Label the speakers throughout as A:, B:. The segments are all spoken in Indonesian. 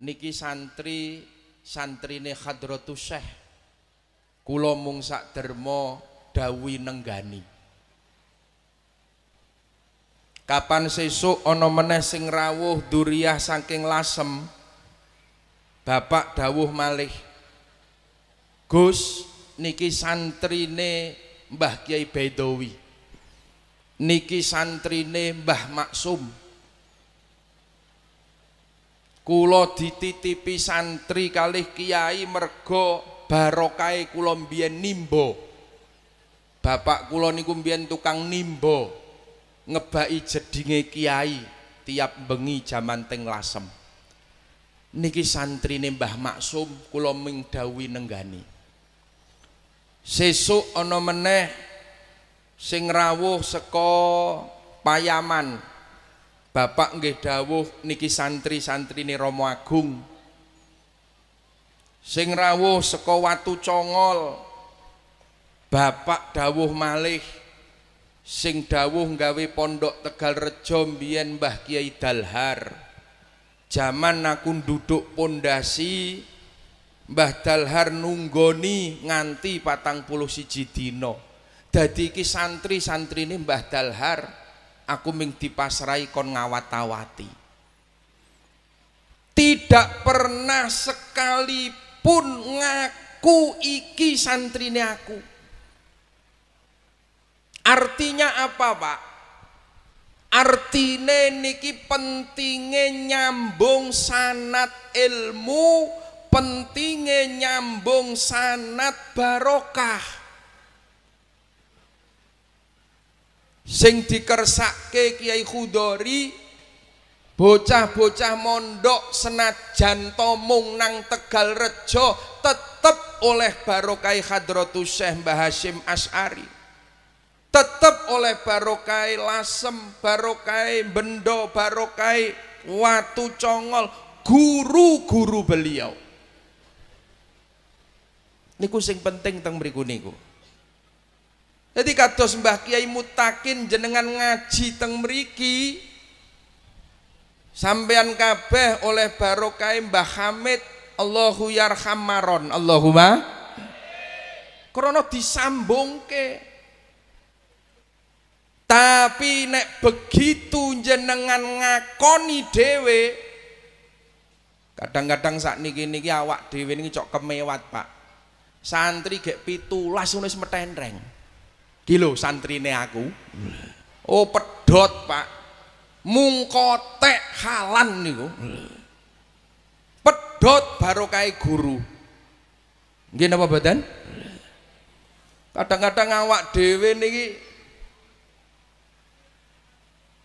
A: niki santri santrine Khadratus Syekh kula mung sak derma dawi nenggani kapan sesuk ana meneh sing rawuh duriah saking lasem Bapak dawuh malih Gus niki santrine Mbah Kiai Baidowi niki santrine Mbah Maksum Kula dititipi santri kalih kiai merga barokahe kula mbiyen nimba. Bapak kula niku mbiyen tukang nimba ngebaki jedinge kiai tiap bengi jaman teng lasem. Niki santrine Mbah Maksum kula mingdawi nenggani. Sesuk ana meneh sing rawuh saka Payaman. Bapak nggih dawuh niki santri-santrine Rama Agung. Sing rawuh saka watu congol. Bapak dawuh malih sing dawuh nggawe pondok Tegal Rejo mbiyen Mbah Kiai Dalhar. Jaman aku nduduk pondasi Mbah Dalhar nunggoni nganti patang puluh siji dino. Dadi iki santri-santrine Mbah Dalhar. aku ming dipasrai kon ngawatawati. tidak pernah sekalipun ngaku iki santrine aku artinya apa pak artine niki pentingnya nyambung sanat ilmu pentingnya nyambung sanat barokah sing dikersake Kiai Khudori bocah-bocah mondok senajan tomung nang Tegal Rejo tetep oleh barokai Hadratus Syekh Mbah Hasyim Asy'ari tetep oleh barokai Lasem barokai Bendo barokai Watu Congol guru-guru beliau niku sing penting teng mriku niku jadi kados Mbah Kiai Mutakin jenengan ngaji teng mriki sampean kabeh oleh barokah Mbah Hamid Allahu yarham maron Allahumma krana disambungke tapi nek begitu jenengan ngakoni dewe. kadang-kadang saat niki niki awak dhewe niki cok kemewat Pak santri gek pitulas wis metenreng iki lho santrine aku. Oh pedot Pak. Mungkotek halan niku. pedot barokai guru. Nggih napa badan? Kadang-kadang awak dhewe niki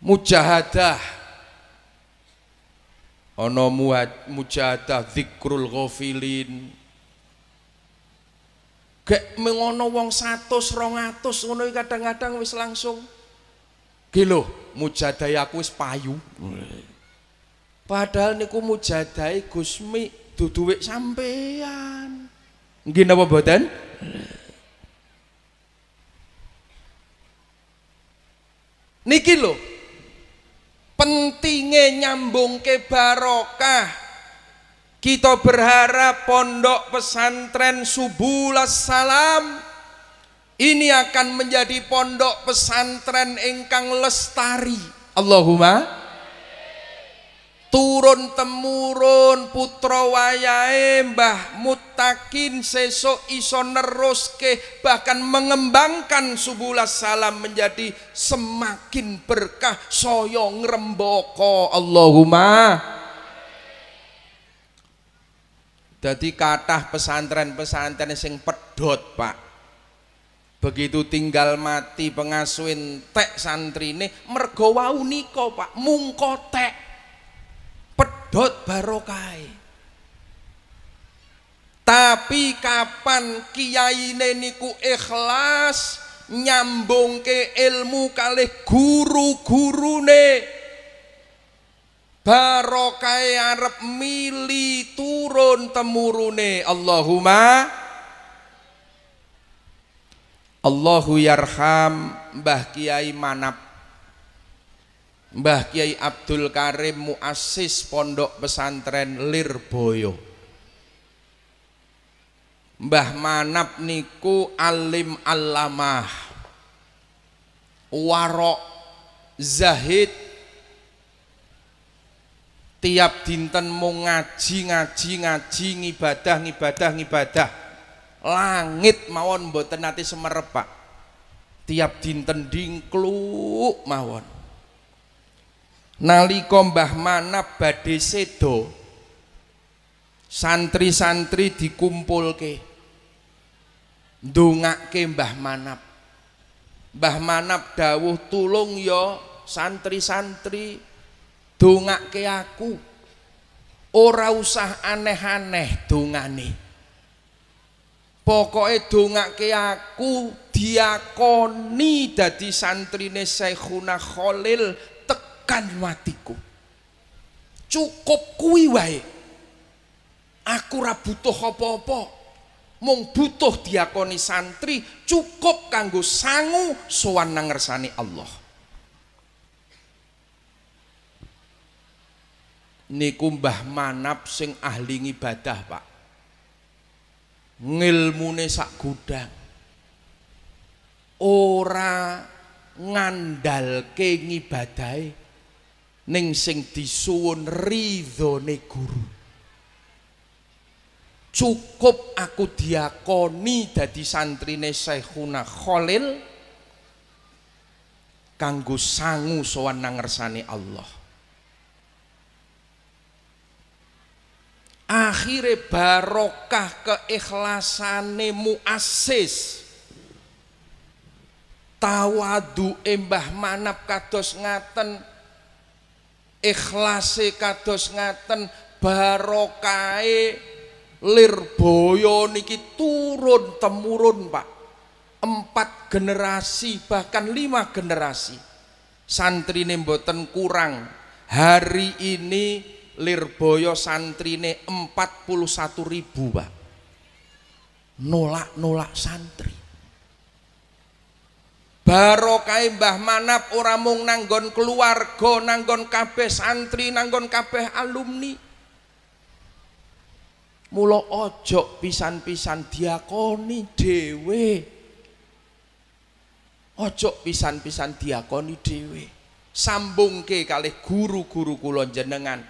A: mujahadah ana mujahadah zikrul ghafilin gek mengono wong 100 200 ngono kadang-kadang wis langsung ki mujadai aku wis payu padahal niku mujadai Gusmi duduwe sampean nggih napa boten niki lho pentinge nyambungke barokah Kita berharap pondok pesantren Subulas Salam ini akan menjadi pondok pesantren ingkang lestari. Allahumma turun temurun putra wayahe Mbah Mutakin seso iso neruske bahkan mengembangkan Subulas Salam menjadi semakin berkah soyong ngrembaka Allahumma jadi kata pesantren-pesantren sing pedot, Pak. Begitu tinggal mati pengasuhin tek santri ini wau niko Pak, mungko tek. Pedot barokai. E. Tapi kapan Kiai niku ikhlas nyambung ke ilmu kali guru guru nih barokai Arab mili turun temurune Allahumma Allahu yarham Mbah Kiai Manap Mbah Kiai Abdul Karim Muasis Pondok Pesantren Lirboyo Mbah Manap niku alim alamah warok zahid tiap dinten mau ngaji ngaji ngaji ngibadah ngibadah ngibadah langit mawon mboten nanti semerepak. tiap dinten dingkluk mawon nalika Mbah mana badhe sedo santri-santri dikumpulke ndongake Mbah Manap Mbah Manap dawuh tulung ya santri-santri dongake aku. Ora usah aneh-aneh dongane. Pokoke dongake aku diakoni dadi santrine Syekhuna Khalil tekan matiku. Cukup kuwi wae. Aku ra butuh apa-apa. Mung butuh diakoni santri cukup kanggo sangu sowan nang Allah. niku Mbah Manap sing ahli ngibadah Pak ngilmune sak gudang ora ngandalke ngibadahe ning sing disuwun ridhone guru cukup aku diakoni dadi santrine Syekhuna Khalil kanggo sangu sowan nangersane Allah akhirnya barokah keikhlasane muasis tawadu embah manap kados ngaten ikhlase kados ngaten lir lirboyo niki turun temurun pak empat generasi bahkan lima generasi santri nemboten kurang hari ini Lirboyo santrine 41 ribu pak nolak-nolak santri barokai Mbah Manap orang mung nanggon keluarga nanggon kabeh santri nanggon kabeh alumni mula ojo pisan-pisan diakoni dewe ojo pisan-pisan diakoni Sambung ke kali guru-guru kulon jenengan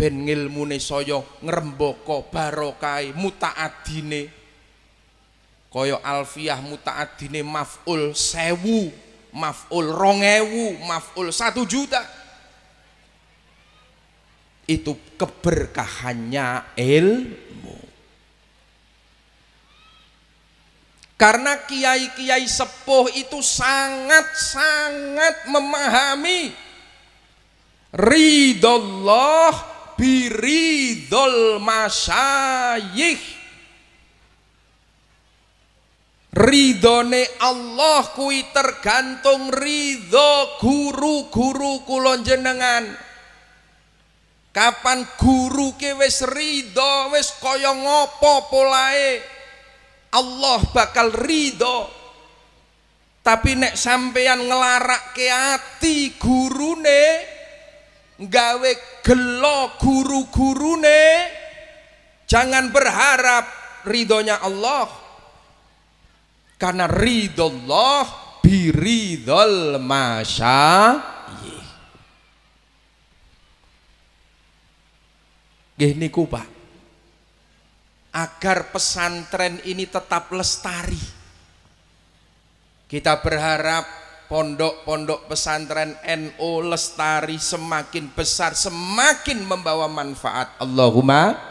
A: ben ngilmune saya ngrembaka barokai mutaadine kaya alfiyah mutaadine maf'ul sewu maf'ul rongewu maf'ul satu juta itu keberkahannya ilmu karena kiai-kiai sepuh itu sangat-sangat memahami ridho Allah ridol masyayih ridone Allah kuwi tergantung ridho guru-guru kulon jenengan kapan guru ke wis ridho wis kaya ngopo polae Allah bakal ridho tapi nek sampean ngelarak ke hati gurune nek nggawe gelo guru-gurune jangan berharap ridhonya Allah karena ridho Allah biridhol masya gini niku Pak. Agar pesantren ini tetap lestari. Kita berharap pondok-pondok pesantren NU lestari semakin besar semakin membawa manfaat Allahumma